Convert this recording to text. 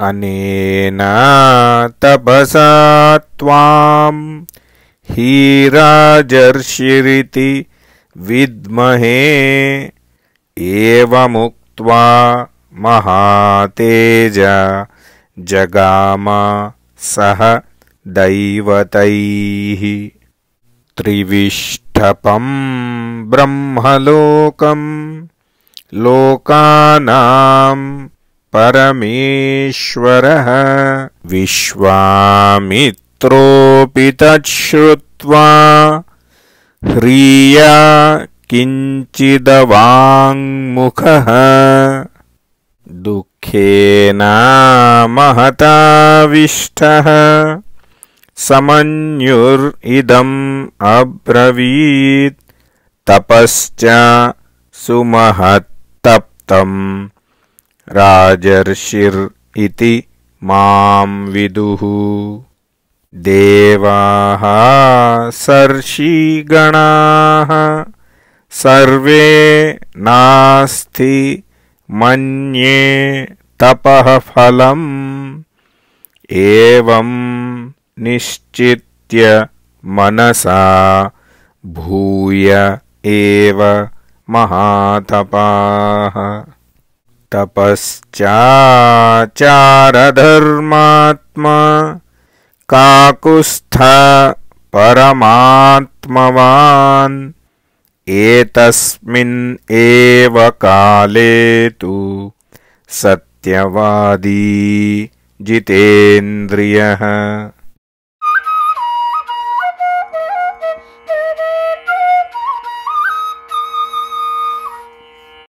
अनेन तपसा त्वाम् हीराजर्षिरिति विद्महे एवमुक्त्वा महातेज जगाम सह दैवतैः त्रिविष्ठपम् ब्रह्मलोकम् लोकानाम् परमेश्वरः विश्वामित्रोऽपि तच्छ्रुत्वा ह्रिया किञ्चिदवाङ्मुखः दुःखेना महताविष्ठः समन्युर् इदम् अब्रवीत् तपश्च सुमहत्तप्तम् राजर्षिर् इति माम् विदुः देवाः सर्षिगणाः सर्वे नास्थि मन्ये तपःफलम् एवम् निश्चित्य मनसा भूय एव महातपाः तपश्चाचारधर्मात्मा काकुत्स्थ परमात्मवान् एतस्मिन् एव काले तु सत्यवादी जितेन्द्रियः